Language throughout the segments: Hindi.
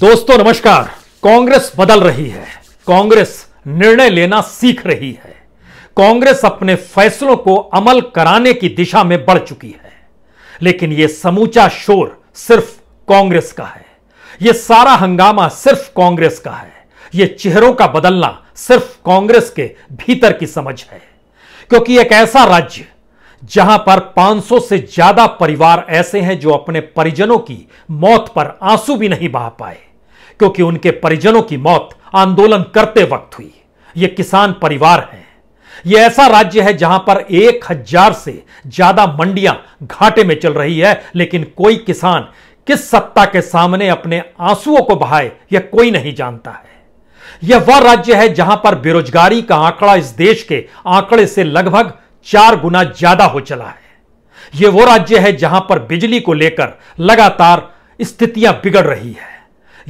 दोस्तों नमस्कार कांग्रेस बदल रही है कांग्रेस निर्णय लेना सीख रही है कांग्रेस अपने फैसलों को अमल कराने की दिशा में बढ़ चुकी है लेकिन यह समूचा शोर सिर्फ कांग्रेस का है यह सारा हंगामा सिर्फ कांग्रेस का है यह चेहरों का बदलना सिर्फ कांग्रेस के भीतर की समझ है क्योंकि एक ऐसा राज्य जहां पर 500 से ज्यादा परिवार ऐसे हैं जो अपने परिजनों की मौत पर आंसू भी नहीं बहा पाए क्योंकि उनके परिजनों की मौत आंदोलन करते वक्त हुई ये किसान परिवार हैं यह ऐसा राज्य है जहां पर एक हजार से ज्यादा मंडियां घाटे में चल रही है लेकिन कोई किसान किस सत्ता के सामने अपने आंसुओं को बहाए यह कोई नहीं जानता है यह वह राज्य है जहां पर बेरोजगारी का आंकड़ा इस देश के आंकड़े से लगभग चार गुना ज्यादा हो चला है यह वो राज्य है जहां पर बिजली को लेकर लगातार स्थितियां बिगड़ रही है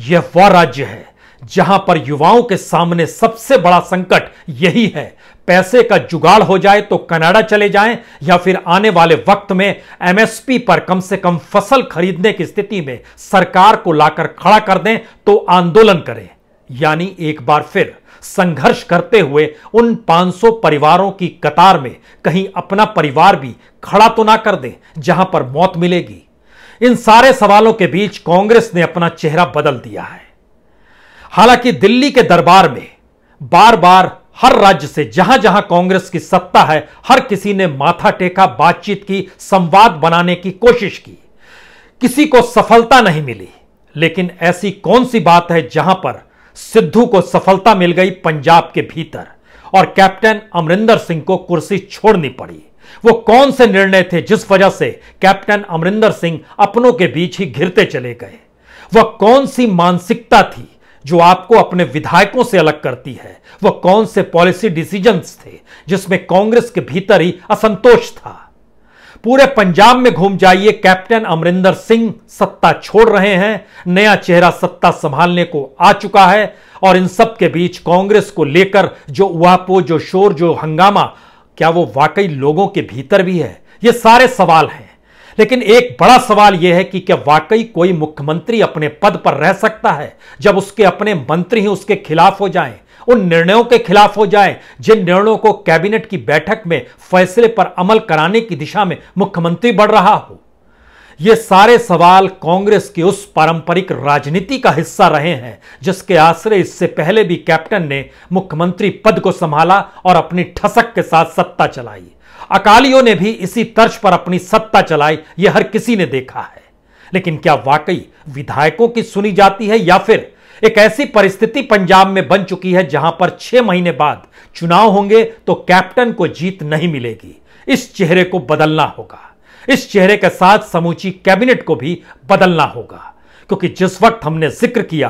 यह वह राज्य है जहां पर युवाओं के सामने सबसे बड़ा संकट यही है पैसे का जुगाड़ हो जाए तो कनाडा चले जाएं या फिर आने वाले वक्त में एमएसपी पर कम से कम फसल खरीदने की स्थिति में सरकार को लाकर खड़ा कर दें तो आंदोलन करें यानी एक बार फिर संघर्ष करते हुए उन 500 परिवारों की कतार में कहीं अपना परिवार भी खड़ा तो ना कर दे जहां पर मौत मिलेगी इन सारे सवालों के बीच कांग्रेस ने अपना चेहरा बदल दिया है हालांकि दिल्ली के दरबार में बार बार हर राज्य से जहां जहां कांग्रेस की सत्ता है हर किसी ने माथा टेका बातचीत की संवाद बनाने की कोशिश की किसी को सफलता नहीं मिली लेकिन ऐसी कौन सी बात है जहां पर सिद्धू को सफलता मिल गई पंजाब के भीतर और कैप्टन अमरिंदर सिंह को कुर्सी छोड़नी पड़ी वो कौन से निर्णय थे जिस वजह से कैप्टन अमरिंदर सिंह अपनों के बीच ही घिरते चले गए वह कौन सी मानसिकता थी जो आपको अपने विधायकों से अलग करती है वह कौन से पॉलिसी डिसीजंस थे जिसमें कांग्रेस के भीतर ही असंतोष था पूरे पंजाब में घूम जाइए कैप्टन अमरिंदर सिंह सत्ता छोड़ रहे हैं नया चेहरा सत्ता संभालने को आ चुका है और इन सब के बीच कांग्रेस को लेकर जो उहापो जो शोर जो हंगामा क्या वो वाकई लोगों के भीतर भी है ये सारे सवाल हैं लेकिन एक बड़ा सवाल यह है कि क्या वाकई कोई मुख्यमंत्री अपने पद पर रह सकता है जब उसके अपने मंत्री ही उसके खिलाफ हो जाएं उन निर्णयों के खिलाफ हो जाए जिन निर्णयों को कैबिनेट की बैठक में फैसले पर अमल कराने की दिशा में मुख्यमंत्री बढ़ रहा हो ये सारे सवाल कांग्रेस की उस पारंपरिक राजनीति का हिस्सा रहे हैं जिसके आश्रय इससे पहले भी कैप्टन ने मुख्यमंत्री पद को संभाला और अपनी ठसक के साथ सत्ता चलाई अकालियों ने भी इसी तर्ज पर अपनी सत्ता चलाई यह हर किसी ने देखा है लेकिन क्या वाकई विधायकों की सुनी जाती है या फिर एक ऐसी परिस्थिति पंजाब में बन चुकी है जहां पर छह महीने बाद चुनाव होंगे तो कैप्टन को जीत नहीं मिलेगी इस चेहरे को बदलना होगा इस चेहरे के साथ समूची कैबिनेट को भी बदलना होगा क्योंकि जिस वक्त हमने जिक्र किया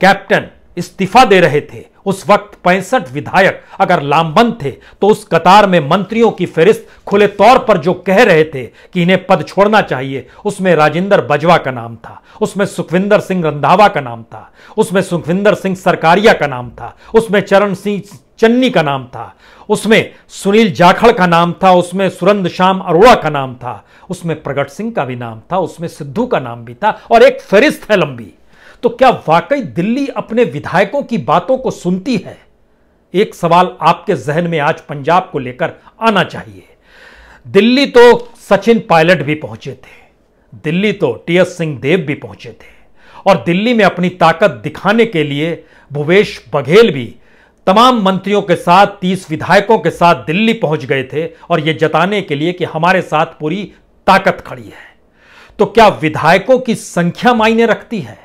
कैप्टन इस्तीफा दे रहे थे उस वक्त पैंसठ विधायक अगर लामबंद थे तो उस कतार में मंत्रियों की फेरिस्त खुले तौर पर जो कह रहे थे कि इन्हें पद छोड़ना चाहिए उसमें राजेंद्र बजवा का नाम था उसमें सुखविंदर सिंह रंधावा का नाम था उसमें सुखविंदर सिंह सरकारिया का नाम था उसमें चरण सिंह चन्नी का नाम था उसमें सुनील जाखड़ का नाम था उसमें सुरंद श्याम अरोड़ा का नाम था उसमें प्रगट सिंह का भी नाम था उसमें सिद्धू का नाम भी था और एक फहरिस्त है लंबी तो क्या वाकई दिल्ली अपने विधायकों की बातों को सुनती है एक सवाल आपके जहन में आज पंजाब को लेकर आना चाहिए दिल्ली तो सचिन पायलट भी पहुंचे थे दिल्ली तो टी एस सिंह देव भी पहुंचे थे और दिल्ली में अपनी ताकत दिखाने के लिए भूपेश बघेल भी तमाम मंत्रियों के साथ तीस विधायकों के साथ दिल्ली पहुंच गए थे और यह जताने के लिए कि हमारे साथ पूरी ताकत खड़ी है तो क्या विधायकों की संख्या मायने रखती है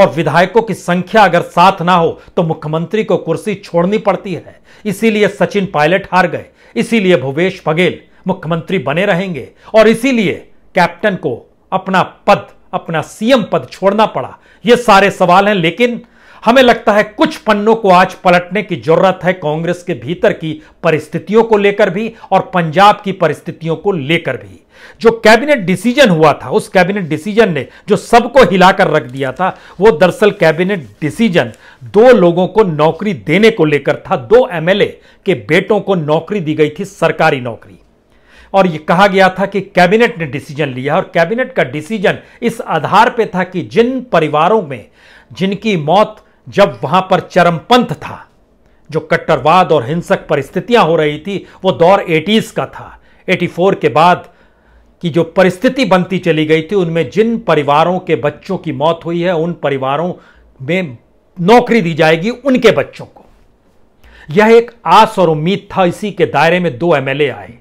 और विधायकों की संख्या अगर साथ ना हो तो मुख्यमंत्री को कुर्सी छोड़नी पड़ती है इसीलिए सचिन पायलट हार गए इसीलिए भूपेश बघेल मुख्यमंत्री बने रहेंगे और इसीलिए कैप्टन को अपना पद अपना सीएम पद छोड़ना पड़ा ये सारे सवाल हैं लेकिन हमें लगता है कुछ पन्नों को आज पलटने की जरूरत है कांग्रेस के भीतर की परिस्थितियों को लेकर भी और पंजाब की परिस्थितियों को लेकर भी जो कैबिनेट डिसीजन हुआ था उस कैबिनेट डिसीजन ने जो सबको हिलाकर रख दिया था वो दरअसल कैबिनेट डिसीजन दो लोगों को नौकरी देने को लेकर था दो एमएलए के बेटों को नौकरी दी गई थी सरकारी नौकरी और ये कहा गया था कि कैबिनेट ने डिसीजन लिया और कैबिनेट का डिसीजन इस आधार पर था कि जिन परिवारों में जिनकी मौत जब वहां पर चरमपंथ था जो कट्टरवाद और हिंसक परिस्थितियां हो रही थी वो दौर एटीज का था 84 के बाद की जो परिस्थिति बनती चली गई थी उनमें जिन परिवारों के बच्चों की मौत हुई है उन परिवारों में नौकरी दी जाएगी उनके बच्चों को यह एक आस और उम्मीद था इसी के दायरे में दो एमएलए आए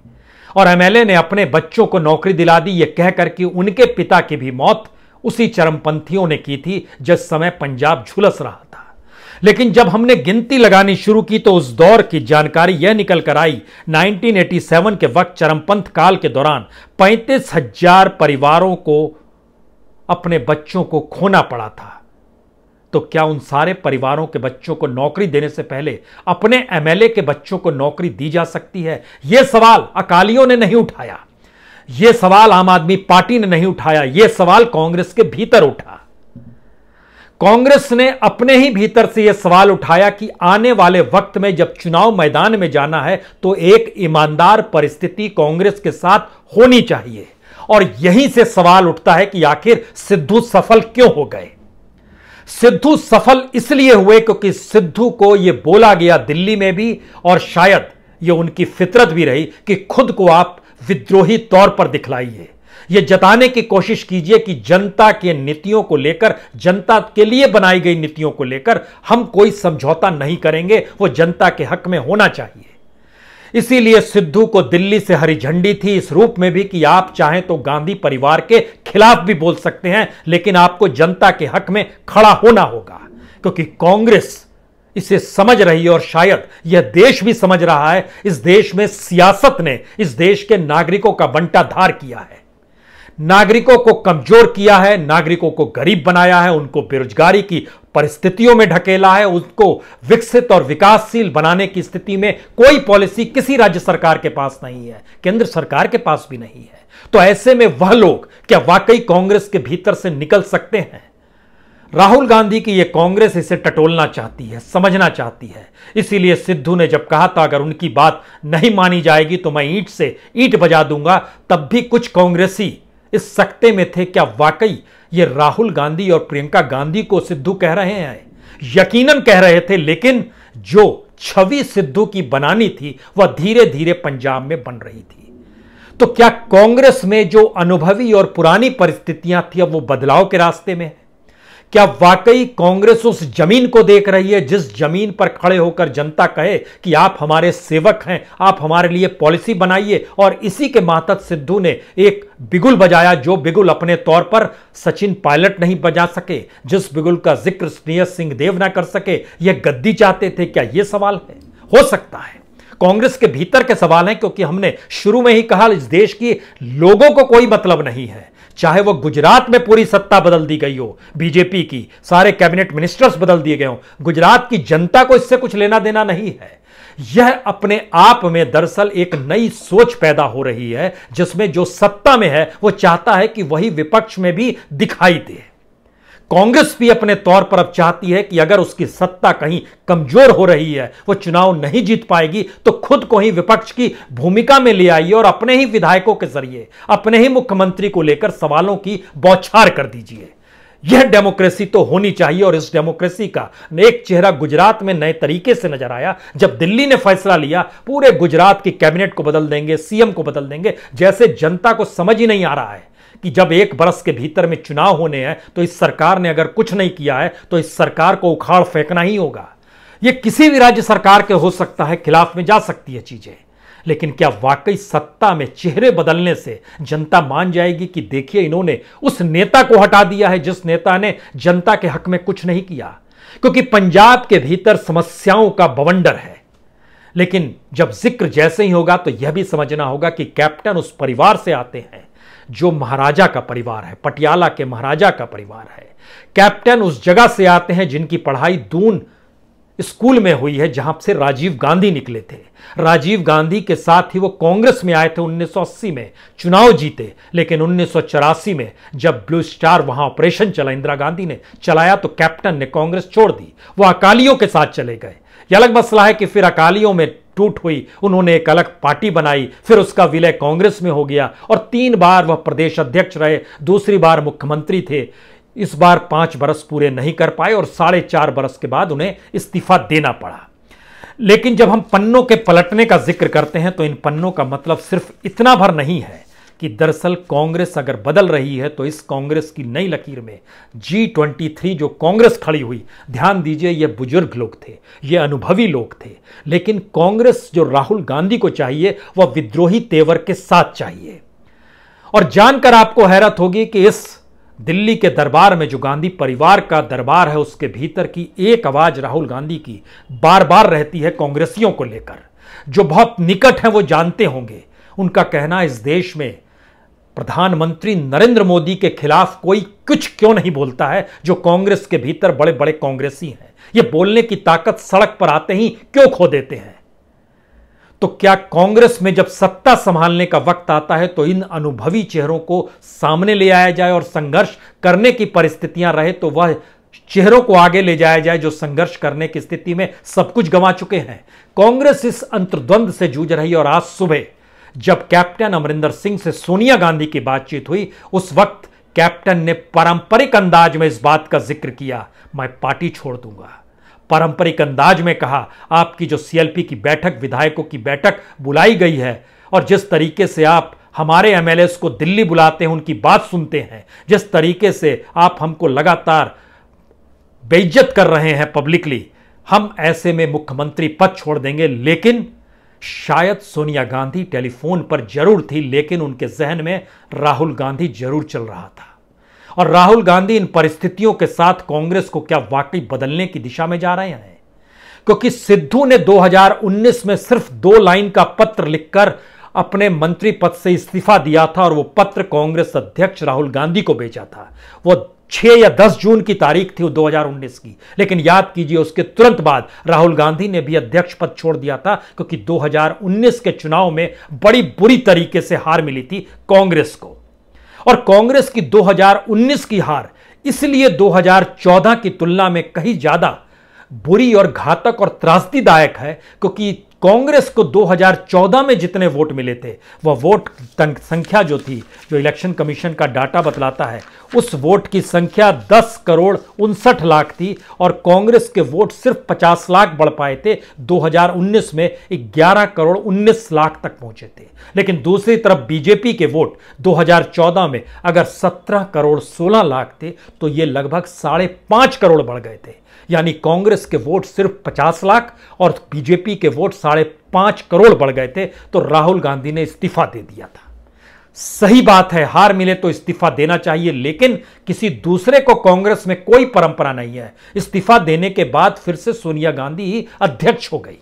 और एमएलए ने अपने बच्चों को नौकरी दिला दी यह कहकर कि उनके पिता की भी मौत उसी चरमपंथियों ने की थी जिस समय पंजाब झुलस रहा था लेकिन जब हमने गिनती लगानी शुरू की तो उस दौर की जानकारी यह निकल कर आई 1987 के वक्त चरमपंथ काल के दौरान पैंतीस हजार परिवारों को अपने बच्चों को खोना पड़ा था तो क्या उन सारे परिवारों के बच्चों को नौकरी देने से पहले अपने एमएलए के बच्चों को नौकरी दी जा सकती है यह सवाल अकालियों ने नहीं उठाया यह सवाल आम आदमी पार्टी ने नहीं उठाया यह सवाल कांग्रेस के भीतर उठा कांग्रेस ने अपने ही भीतर से यह सवाल उठाया कि आने वाले वक्त में जब चुनाव मैदान में जाना है तो एक ईमानदार परिस्थिति कांग्रेस के साथ होनी चाहिए और यहीं से सवाल उठता है कि आखिर सिद्धू सफल क्यों हो गए सिद्धू सफल इसलिए हुए क्योंकि सिद्धू को यह बोला गया दिल्ली में भी और शायद यह उनकी फितरत भी रही कि खुद को आप विद्रोही तौर पर दिखलाइए यह जताने की कोशिश कीजिए कि जनता के नीतियों को लेकर जनता के लिए बनाई गई नीतियों को लेकर हम कोई समझौता नहीं करेंगे वो जनता के हक में होना चाहिए इसीलिए सिद्धू को दिल्ली से हरी झंडी थी इस रूप में भी कि आप चाहें तो गांधी परिवार के खिलाफ भी बोल सकते हैं लेकिन आपको जनता के हक में खड़ा होना होगा क्योंकि कांग्रेस इसे समझ रही है और शायद यह देश भी समझ रहा है इस देश में सियासत ने इस देश के नागरिकों का बंटाधार किया है नागरिकों को कमजोर किया है नागरिकों को गरीब बनाया है उनको बेरोजगारी की परिस्थितियों में ढकेला है उसको विकसित और विकासशील बनाने की स्थिति में कोई पॉलिसी किसी राज्य सरकार के पास नहीं है केंद्र सरकार के पास भी नहीं है तो ऐसे में वह लोग क्या वाकई कांग्रेस के भीतर से निकल सकते हैं राहुल गांधी की ये कांग्रेस इसे टटोलना चाहती है समझना चाहती है इसीलिए सिद्धू ने जब कहा था अगर उनकी बात नहीं मानी जाएगी तो मैं ईट से ईट बजा दूंगा तब भी कुछ कांग्रेसी इस सकते में थे क्या वाकई ये राहुल गांधी और प्रियंका गांधी को सिद्धू कह रहे हैं यकीनन कह रहे थे लेकिन जो छवि सिद्धू की बनानी थी वह धीरे धीरे पंजाब में बन रही थी तो क्या कांग्रेस में जो अनुभवी और पुरानी परिस्थितियां थी अब वो बदलाव के रास्ते में है क्या वाकई कांग्रेस उस जमीन को देख रही है जिस जमीन पर खड़े होकर जनता कहे कि आप हमारे सेवक हैं आप हमारे लिए पॉलिसी बनाइए और इसी के मातहत सिद्धू ने एक बिगुल बजाया जो बिगुल अपने तौर पर सचिन पायलट नहीं बजा सके जिस बिगुल का जिक्र स्नेह सिंह देव ना कर सके यह गद्दी चाहते थे क्या यह सवाल है हो सकता है कांग्रेस के भीतर के सवाल हैं क्योंकि हमने शुरू में ही कहा इस देश की लोगों को कोई मतलब नहीं है चाहे वो गुजरात में पूरी सत्ता बदल दी गई हो बीजेपी की सारे कैबिनेट मिनिस्टर्स बदल दिए गए हो गुजरात की जनता को इससे कुछ लेना देना नहीं है यह अपने आप में दरअसल एक नई सोच पैदा हो रही है जिसमें जो सत्ता में है वो चाहता है कि वही विपक्ष में भी दिखाई दे कांग्रेस भी अपने तौर पर अब चाहती है कि अगर उसकी सत्ता कहीं कमजोर हो रही है वो चुनाव नहीं जीत पाएगी तो खुद को ही विपक्ष की भूमिका में ले आइए और अपने ही विधायकों के जरिए अपने ही मुख्यमंत्री को लेकर सवालों की बौछार कर दीजिए यह डेमोक्रेसी तो होनी चाहिए और इस डेमोक्रेसी का एक चेहरा गुजरात में नए तरीके से नजर आया जब दिल्ली ने फैसला लिया पूरे गुजरात की कैबिनेट को बदल देंगे सीएम को बदल देंगे जैसे जनता को समझ ही नहीं आ रहा है कि जब एक बरस के भीतर में चुनाव होने हैं तो इस सरकार ने अगर कुछ नहीं किया है तो इस सरकार को उखाड़ फेंकना ही होगा ये किसी भी राज्य सरकार के हो सकता है खिलाफ में जा सकती है चीजें लेकिन क्या वाकई सत्ता में चेहरे बदलने से जनता मान जाएगी कि देखिए इन्होंने उस नेता को हटा दिया है जिस नेता ने जनता के हक में कुछ नहीं किया क्योंकि पंजाब के भीतर समस्याओं का बवंडर है लेकिन जब जिक्र जैसे ही होगा तो यह भी समझना होगा कि कैप्टन उस परिवार से आते हैं जो महाराजा का परिवार है पटियाला के महाराजा का परिवार है कैप्टन उस जगह से आते हैं जिनकी पढ़ाई दून स्कूल में हुई है जहां से राजीव गांधी निकले थे राजीव गांधी के साथ ही वो कांग्रेस में आए थे 1980 में चुनाव जीते लेकिन उन्नीस में जब ब्लू स्टार वहां ऑपरेशन चला इंदिरा गांधी ने चलाया तो कैप्टन ने कांग्रेस छोड़ दी वो अकालियों के साथ चले गए यह अलग मसला है कि फिर अकालियों में टूट हुई उन्होंने एक अलग पार्टी बनाई फिर उसका विलय कांग्रेस में हो गया और तीन बार वह प्रदेश अध्यक्ष रहे दूसरी बार मुख्यमंत्री थे इस बार पांच बरस पूरे नहीं कर पाए और साढ़े चार बरस के बाद उन्हें इस्तीफा देना पड़ा लेकिन जब हम पन्नों के पलटने का जिक्र करते हैं तो इन पन्नों का मतलब सिर्फ इतना भर नहीं है कि दरअसल कांग्रेस अगर बदल रही है तो इस कांग्रेस की नई लकीर में जी ट्वेंटी थ्री जो कांग्रेस खड़ी हुई ध्यान दीजिए ये बुजुर्ग लोग थे ये अनुभवी लोग थे लेकिन कांग्रेस जो राहुल गांधी को चाहिए वह विद्रोही तेवर के साथ चाहिए और जानकर आपको हैरत होगी कि इस दिल्ली के दरबार में जो गांधी परिवार का दरबार है उसके भीतर की एक आवाज राहुल गांधी की बार बार रहती है कांग्रेसियों को लेकर जो बहुत निकट है वो जानते होंगे उनका कहना इस देश में प्रधानमंत्री नरेंद्र मोदी के खिलाफ कोई कुछ क्यों नहीं बोलता है जो कांग्रेस के भीतर बड़े बड़े कांग्रेसी हैं ये बोलने की ताकत सड़क पर आते ही क्यों खो देते हैं तो क्या कांग्रेस में जब सत्ता संभालने का वक्त आता है तो इन अनुभवी चेहरों को सामने ले आया जाए और संघर्ष करने की परिस्थितियां रहे तो वह चेहरों को आगे ले जाया जाए जो संघर्ष करने की स्थिति में सब कुछ गंवा चुके हैं कांग्रेस इस अंतर्द्वंद से जूझ रही है और आज सुबह जब कैप्टन अमरिंदर सिंह से सोनिया गांधी की बातचीत हुई उस वक्त कैप्टन ने पारंपरिक अंदाज में इस बात का जिक्र किया मैं पार्टी छोड़ दूंगा पारंपरिक अंदाज में कहा आपकी जो सीएलपी की बैठक विधायकों की बैठक बुलाई गई है और जिस तरीके से आप हमारे एम को दिल्ली बुलाते हैं उनकी बात सुनते हैं जिस तरीके से आप हमको लगातार बेइज्जत कर रहे हैं पब्लिकली हम ऐसे में मुख्यमंत्री पद छोड़ देंगे लेकिन शायद सोनिया गांधी टेलीफोन पर जरूर थी लेकिन उनके जहन में राहुल गांधी जरूर चल रहा था और राहुल गांधी इन परिस्थितियों के साथ कांग्रेस को क्या वाकई बदलने की दिशा में जा रहे हैं क्योंकि सिद्धू ने 2019 में सिर्फ दो लाइन का पत्र लिखकर अपने मंत्री पद से इस्तीफा दिया था और वो पत्र कांग्रेस अध्यक्ष राहुल गांधी को भेजा था वो छः या दस जून की तारीख थी वो 2019 की लेकिन याद कीजिए उसके तुरंत बाद राहुल गांधी ने भी अध्यक्ष पद छोड़ दिया था क्योंकि 2019 के चुनाव में बड़ी बुरी तरीके से हार मिली थी कांग्रेस को और कांग्रेस की 2019 की हार इसलिए 2014 की तुलना में कहीं ज़्यादा बुरी और घातक और त्रासदीदायक है क्योंकि कांग्रेस को 2014 में जितने वोट मिले थे वह वोट संख्या जो थी जो इलेक्शन कमीशन का डाटा बतलाता है उस वोट की संख्या 10 करोड़ उनसठ लाख थी और कांग्रेस के वोट सिर्फ 50 लाख बढ़ पाए थे 2019 में 11 करोड़ 19 लाख तक पहुंचे थे लेकिन दूसरी तरफ बीजेपी के वोट 2014 में अगर 17 करोड़ 16 लाख थे तो ये लगभग साढ़े पाँच करोड़ बढ़ गए थे यानी कांग्रेस के वोट सिर्फ 50 लाख और बीजेपी के वोट साढ़े पांच करोड़ बढ़ गए थे तो राहुल गांधी ने इस्तीफा दे दिया था सही बात है हार मिले तो इस्तीफा देना चाहिए लेकिन किसी दूसरे को कांग्रेस में कोई परंपरा नहीं है इस्तीफा देने के बाद फिर से सोनिया गांधी अध्यक्ष हो गई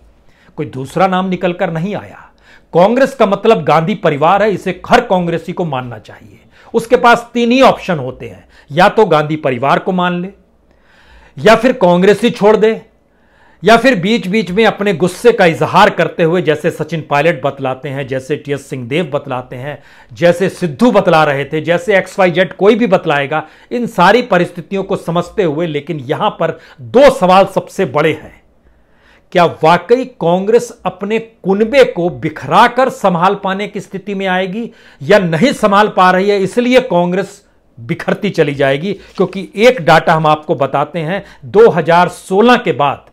कोई दूसरा नाम निकलकर नहीं आया कांग्रेस का मतलब गांधी परिवार है इसे हर कांग्रेसी को मानना चाहिए उसके पास तीन ही ऑप्शन होते हैं या तो गांधी परिवार को मान ले या फिर कांग्रेस ही छोड़ दे या फिर बीच बीच में अपने गुस्से का इजहार करते हुए जैसे सचिन पायलट बतलाते हैं जैसे टी एस सिंहदेव बतलाते हैं जैसे सिद्धू बतला रहे थे जैसे एक्स वाई जेड कोई भी बतलाएगा इन सारी परिस्थितियों को समझते हुए लेकिन यहां पर दो सवाल सबसे बड़े हैं क्या वाकई कांग्रेस अपने कुनबे को बिखरा कर संभाल पाने की स्थिति में आएगी या नहीं संभाल पा रही है इसलिए कांग्रेस बिखरती चली जाएगी क्योंकि एक डाटा हम आपको बताते हैं 2016 के बाद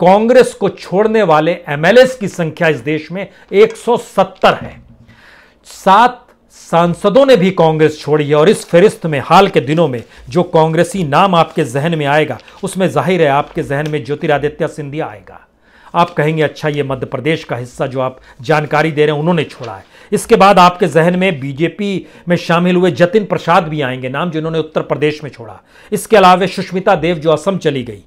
कांग्रेस को छोड़ने वाले एमएलएस की संख्या इस देश में 170 है सात सांसदों ने भी कांग्रेस छोड़ी है और इस फहरिस्त में हाल के दिनों में जो कांग्रेसी नाम आपके जहन में आएगा उसमें जाहिर है आपके जहन में ज्योतिरादित्य सिंधिया आएगा आप कहेंगे अच्छा ये मध्य प्रदेश का हिस्सा जो आप जानकारी दे रहे हैं उन्होंने छोड़ा है इसके बाद आपके जहन में बीजेपी में शामिल हुए जतिन प्रसाद भी आएंगे नाम जिन्होंने उत्तर प्रदेश में छोड़ा इसके अलावा सुष्मिता देव जो असम चली गई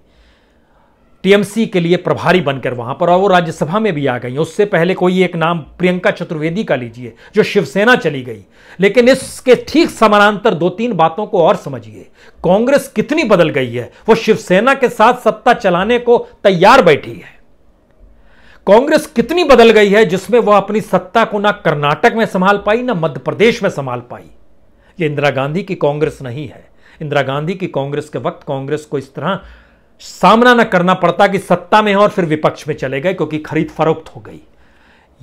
टीएमसी के लिए प्रभारी बनकर वहां पर और वो राज्यसभा में भी आ गई उससे पहले कोई एक नाम प्रियंका चतुर्वेदी का लीजिए जो शिवसेना चली गई लेकिन इसके ठीक समानांतर दो तीन बातों को और समझिए कांग्रेस कितनी बदल गई है वो शिवसेना के साथ सत्ता चलाने को तैयार बैठी है कांग्रेस कितनी बदल गई है जिसमें वह अपनी सत्ता को ना कर्नाटक में संभाल पाई ना मध्य प्रदेश में संभाल पाई ये इंदिरा गांधी की कांग्रेस नहीं है इंदिरा गांधी की कांग्रेस के वक्त कांग्रेस को इस तरह सामना न करना पड़ता कि सत्ता में है और फिर विपक्ष में चले गए क्योंकि खरीद फरोख्त हो गई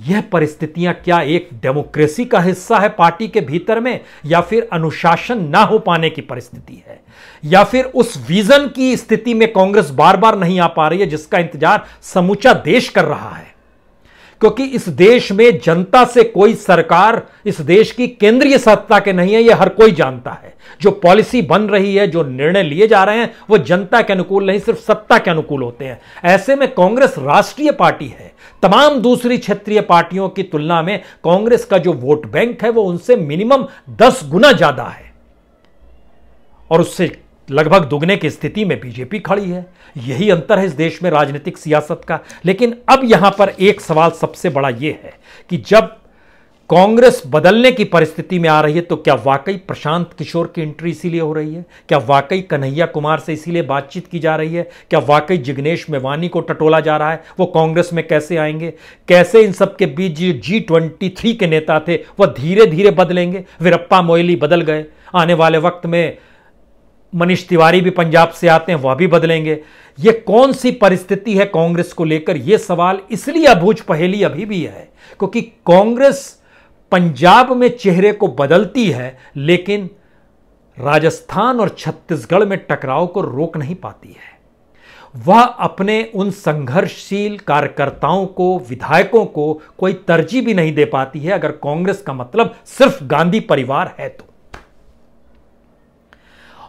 यह परिस्थितियां क्या एक डेमोक्रेसी का हिस्सा है पार्टी के भीतर में या फिर अनुशासन ना हो पाने की परिस्थिति है या फिर उस विजन की स्थिति में कांग्रेस बार बार नहीं आ पा रही है जिसका इंतजार समूचा देश कर रहा है क्योंकि इस देश में जनता से कोई सरकार इस देश की केंद्रीय सत्ता के नहीं है यह हर कोई जानता है जो पॉलिसी बन रही है जो निर्णय लिए जा रहे हैं वो जनता के अनुकूल नहीं सिर्फ सत्ता के अनुकूल होते हैं ऐसे में कांग्रेस राष्ट्रीय पार्टी है तमाम दूसरी क्षेत्रीय पार्टियों की तुलना में कांग्रेस का जो वोट बैंक है वो उनसे मिनिमम दस गुना ज्यादा है और उससे लगभग दुगने की स्थिति में बीजेपी खड़ी है यही अंतर है इस देश में राजनीतिक सियासत का लेकिन अब यहां पर एक सवाल सबसे बड़ा यह है कि जब कांग्रेस बदलने की परिस्थिति में आ रही है तो क्या वाकई प्रशांत किशोर की एंट्री इसीलिए हो रही है क्या वाकई कन्हैया कुमार से इसीलिए बातचीत की जा रही है क्या वाकई जिग्नेश मेवानी को टटोला जा रहा है वो कांग्रेस में कैसे आएंगे कैसे इन सब के बीच जी ट्वेंटी थ्री के नेता थे वह धीरे धीरे बदलेंगे वीरप्पा मोयली बदल गए आने वाले वक्त में मनीष तिवारी भी पंजाब से आते हैं वह भी बदलेंगे ये कौन सी परिस्थिति है कांग्रेस को लेकर यह सवाल इसलिए अभूझ पहेली अभी भी है क्योंकि कांग्रेस पंजाब में चेहरे को बदलती है लेकिन राजस्थान और छत्तीसगढ़ में टकराव को रोक नहीं पाती है वह अपने उन संघर्षशील कार्यकर्ताओं को विधायकों को कोई तरजीह भी नहीं दे पाती है अगर कांग्रेस का मतलब सिर्फ गांधी परिवार है तो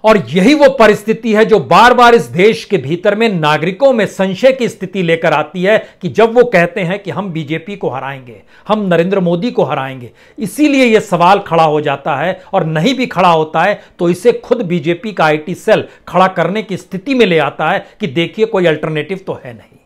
और यही वो परिस्थिति है जो बार बार इस देश के भीतर में नागरिकों में संशय की स्थिति लेकर आती है कि जब वो कहते हैं कि हम बीजेपी को हराएंगे हम नरेंद्र मोदी को हराएंगे इसीलिए यह सवाल खड़ा हो जाता है और नहीं भी खड़ा होता है तो इसे खुद बीजेपी का आईटी सेल खड़ा करने की स्थिति में ले आता है कि देखिए कोई अल्टरनेटिव तो है नहीं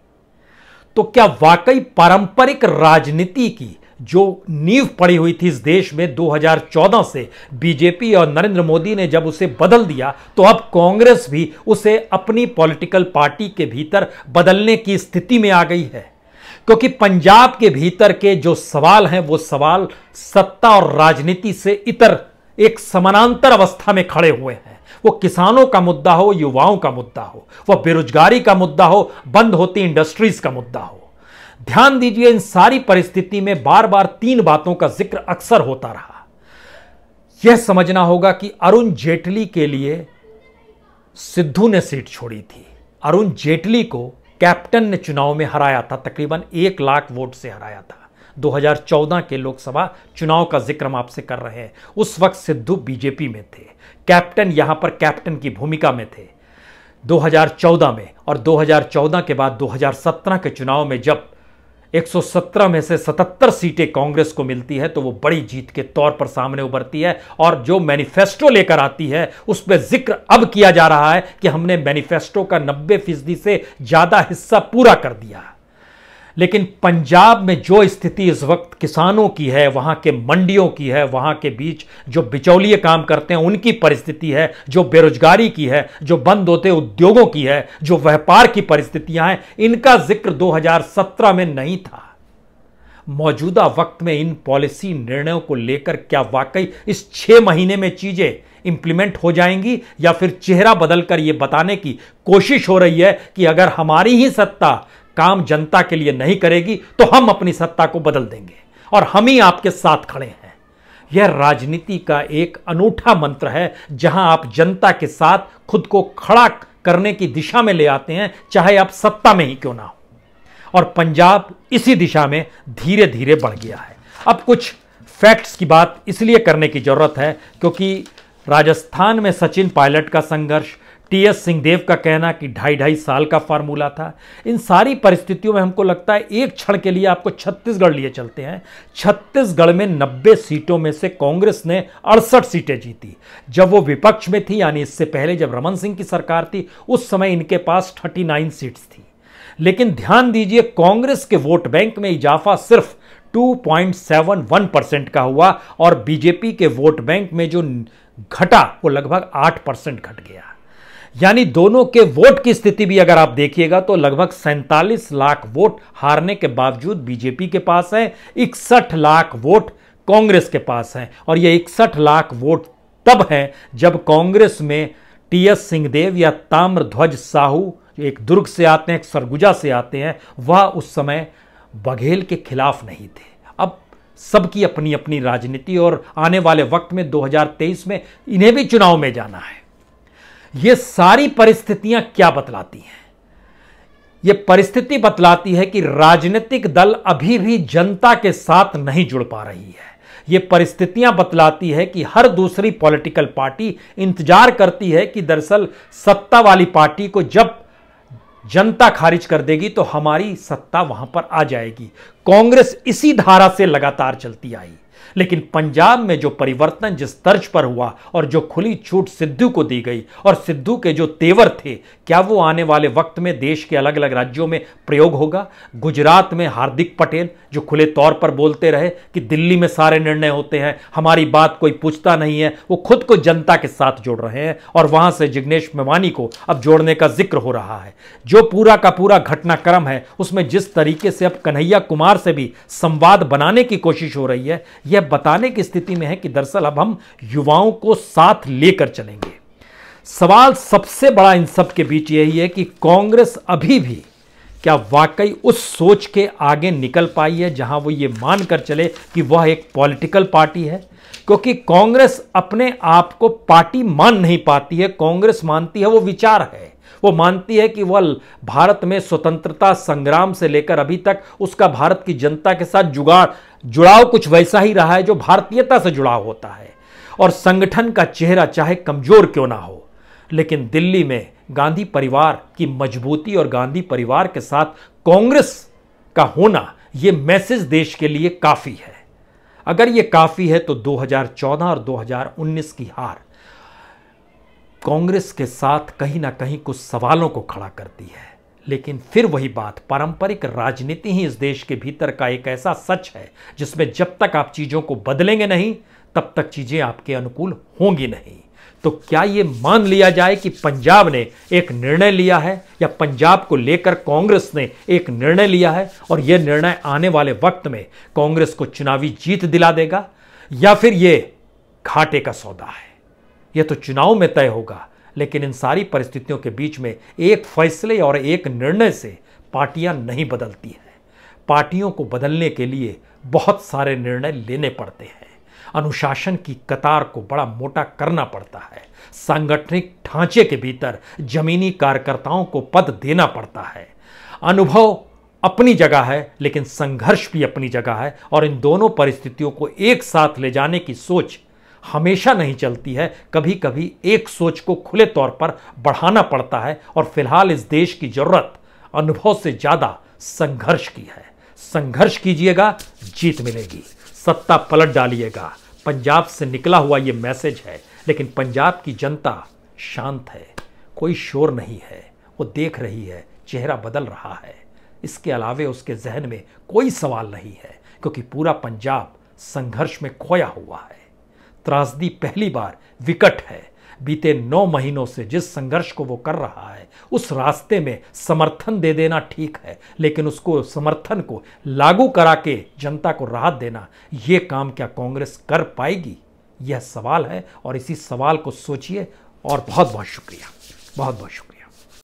तो क्या वाकई पारंपरिक राजनीति की जो नींव पड़ी हुई थी इस देश में 2014 से बीजेपी और नरेंद्र मोदी ने जब उसे बदल दिया तो अब कांग्रेस भी उसे अपनी पॉलिटिकल पार्टी के भीतर बदलने की स्थिति में आ गई है क्योंकि पंजाब के भीतर के जो सवाल हैं वो सवाल सत्ता और राजनीति से इतर एक समानांतर अवस्था में खड़े हुए हैं वो किसानों का मुद्दा हो युवाओं का मुद्दा हो वह बेरोजगारी का मुद्दा हो बंद होती इंडस्ट्रीज का मुद्दा हो ध्यान दीजिए इन सारी परिस्थिति में बार बार तीन बातों का जिक्र अक्सर होता रहा यह समझना होगा कि अरुण जेटली के लिए सिद्धू ने सीट छोड़ी थी अरुण जेटली को कैप्टन ने चुनाव में हराया था तकरीबन एक लाख वोट से हराया था 2014 के लोकसभा चुनाव का जिक्र हम आपसे कर रहे हैं उस वक्त सिद्धू बीजेपी में थे कैप्टन यहां पर कैप्टन की भूमिका में थे 2014 में और 2014 के बाद 2017 के चुनाव में जब 117 में से 77 सीटें कांग्रेस को मिलती है तो वो बड़ी जीत के तौर पर सामने उभरती है और जो मैनिफेस्टो लेकर आती है उसमें जिक्र अब किया जा रहा है कि हमने मैनिफेस्टो का नब्बे फीसदी से ज़्यादा हिस्सा पूरा कर दिया है लेकिन पंजाब में जो स्थिति इस वक्त किसानों की है वहां के मंडियों की है वहां के बीच जो बिचौलिए काम करते हैं उनकी परिस्थिति है जो बेरोजगारी की है जो बंद होते उद्योगों की है जो व्यापार की परिस्थितियां हैं इनका जिक्र 2017 में नहीं था मौजूदा वक्त में इन पॉलिसी निर्णयों को लेकर क्या वाकई इस छह महीने में चीजें इंप्लीमेंट हो जाएंगी या फिर चेहरा बदलकर यह बताने की कोशिश हो रही है कि अगर हमारी ही सत्ता काम जनता के लिए नहीं करेगी तो हम अपनी सत्ता को बदल देंगे और हम ही आपके साथ खड़े हैं यह राजनीति का एक अनूठा मंत्र है जहां आप जनता के साथ खुद को खड़ा करने की दिशा में ले आते हैं चाहे आप सत्ता में ही क्यों ना हो और पंजाब इसी दिशा में धीरे धीरे बढ़ गया है अब कुछ फैक्ट्स की बात इसलिए करने की जरूरत है क्योंकि राजस्थान में सचिन पायलट का संघर्ष टी एस सिंहदेव का कहना कि ढाई ढाई साल का फार्मूला था इन सारी परिस्थितियों में हमको लगता है एक क्षण के लिए आपको छत्तीसगढ़ लिए चलते हैं छत्तीसगढ़ में नब्बे सीटों में से कांग्रेस ने अड़सठ सीटें जीती जब वो विपक्ष में थी यानी इससे पहले जब रमन सिंह की सरकार थी उस समय इनके पास थर्टी नाइन सीट्स थी लेकिन ध्यान दीजिए कांग्रेस के वोट बैंक में इजाफा सिर्फ 2.71 परसेंट का हुआ और बीजेपी के वोट बैंक में जो घटा वो लगभग 8 परसेंट घट गया यानी दोनों के वोट की स्थिति भी अगर आप देखिएगा तो लगभग सैंतालीस लाख वोट हारने के बावजूद बीजेपी के पास है इकसठ लाख वोट कांग्रेस के पास है और ये इकसठ लाख वोट तब हैं जब कांग्रेस में टी एस सिंहदेव या ताम्रध्वज साहू एक दुर्ग से आते हैं एक सरगुजा से आते हैं वह उस समय बघेल के खिलाफ नहीं थे अब सबकी अपनी अपनी राजनीति और आने वाले वक्त में 2023 में इन्हें भी चुनाव में जाना है ये सारी परिस्थितियां क्या बतलाती हैं ये परिस्थिति बतलाती है कि राजनीतिक दल अभी भी जनता के साथ नहीं जुड़ पा रही है ये परिस्थितियां बतलाती है कि हर दूसरी पॉलिटिकल पार्टी इंतजार करती है कि दरअसल सत्ता वाली पार्टी को जब जनता खारिज कर देगी तो हमारी सत्ता वहां पर आ जाएगी कांग्रेस इसी धारा से लगातार चलती आई लेकिन पंजाब में जो परिवर्तन जिस तर्ज पर हुआ और जो खुली छूट सिद्धू को दी गई और सिद्धू के जो तेवर थे क्या वो आने वाले वक्त में देश के अलग अलग राज्यों में प्रयोग होगा गुजरात में हार्दिक पटेल जो खुले तौर पर बोलते रहे कि दिल्ली में सारे निर्णय होते हैं हमारी बात कोई पूछता नहीं है वो खुद को जनता के साथ जोड़ रहे हैं और वहां से जिग्नेश मेवानी को अब जोड़ने का जिक्र हो रहा है जो पूरा का पूरा घटनाक्रम है उसमें जिस तरीके से अब कन्हैया कुमार से भी संवाद बनाने की कोशिश हो रही है यह बताने की स्थिति में है कि दरअसल अब हम युवाओं को साथ लेकर चलेंगे सवाल सबसे बड़ा इन सब के बीच यही है कि कांग्रेस अभी भी क्या वाकई उस सोच के आगे निकल पाई है जहां वो ये मान कर चले कि वह एक पॉलिटिकल पार्टी है क्योंकि कांग्रेस अपने आप को पार्टी मान नहीं पाती है कांग्रेस मानती है वो विचार है वो मानती है कि वह भारत में स्वतंत्रता संग्राम से लेकर अभी तक उसका भारत की जनता के साथ जुगाड़ जुड़ाव कुछ वैसा ही रहा है जो भारतीयता से जुड़ाव होता है और संगठन का चेहरा चाहे कमजोर क्यों ना हो लेकिन दिल्ली में गांधी परिवार की मजबूती और गांधी परिवार के साथ कांग्रेस का होना यह मैसेज देश के लिए काफ़ी है अगर यह काफ़ी है तो 2014 और 2019 की हार कांग्रेस के साथ कहीं ना कहीं कुछ सवालों को खड़ा करती है लेकिन फिर वही बात पारंपरिक राजनीति ही इस देश के भीतर का एक ऐसा सच है जिसमें जब तक आप चीज़ों को बदलेंगे नहीं तब तक चीज़ें आपके अनुकूल होंगी नहीं तो क्या ये मान लिया जाए कि पंजाब ने एक निर्णय लिया है या पंजाब को लेकर कांग्रेस ने एक निर्णय लिया है और यह निर्णय आने वाले वक्त में कांग्रेस को चुनावी जीत दिला देगा या फिर ये घाटे का सौदा है यह तो चुनाव में तय होगा लेकिन इन सारी परिस्थितियों के बीच में एक फैसले और एक निर्णय से पार्टियां नहीं बदलती हैं पार्टियों को बदलने के लिए बहुत सारे निर्णय लेने पड़ते हैं अनुशासन की कतार को बड़ा मोटा करना पड़ता है सांगठनिक ढांचे के भीतर जमीनी कार्यकर्ताओं को पद देना पड़ता है अनुभव अपनी जगह है लेकिन संघर्ष भी अपनी जगह है और इन दोनों परिस्थितियों को एक साथ ले जाने की सोच हमेशा नहीं चलती है कभी कभी एक सोच को खुले तौर पर बढ़ाना पड़ता है और फिलहाल इस देश की जरूरत अनुभव से ज़्यादा संघर्ष की है संघर्ष कीजिएगा जीत मिलेगी सत्ता पलट डालिएगा पंजाब से निकला हुआ ये मैसेज है लेकिन पंजाब की जनता शांत है कोई शोर नहीं है वो देख रही है चेहरा बदल रहा है इसके अलावे उसके जहन में कोई सवाल नहीं है क्योंकि पूरा पंजाब संघर्ष में खोया हुआ है त्रासदी पहली बार विकट है बीते नौ महीनों से जिस संघर्ष को वो कर रहा है उस रास्ते में समर्थन दे देना ठीक है लेकिन उसको समर्थन को लागू करा के जनता को राहत देना ये काम क्या कांग्रेस कर पाएगी यह सवाल है और इसी सवाल को सोचिए और बहुत बहुत शुक्रिया बहुत बहुत शुक्रिया